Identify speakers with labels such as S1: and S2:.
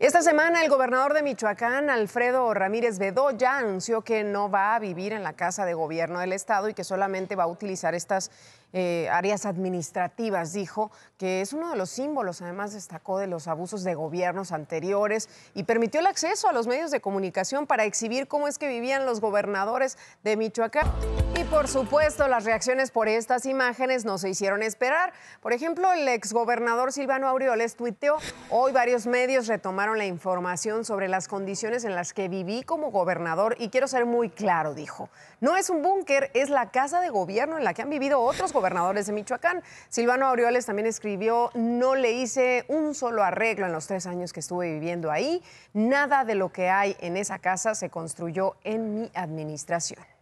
S1: Esta semana el gobernador de Michoacán, Alfredo Ramírez Bedoya, anunció que no va a vivir en la Casa de Gobierno del Estado y que solamente va a utilizar estas eh, áreas administrativas, dijo, que es uno de los símbolos, además destacó de los abusos de gobiernos anteriores y permitió el acceso a los medios de comunicación para exhibir cómo es que vivían los gobernadores de Michoacán por supuesto, las reacciones por estas imágenes no se hicieron esperar. Por ejemplo, el exgobernador Silvano Aureoles tuiteó, hoy varios medios retomaron la información sobre las condiciones en las que viví como gobernador y quiero ser muy claro, dijo. No es un búnker, es la casa de gobierno en la que han vivido otros gobernadores de Michoacán. Silvano Aureoles también escribió, no le hice un solo arreglo en los tres años que estuve viviendo ahí. Nada de lo que hay en esa casa se construyó en mi administración.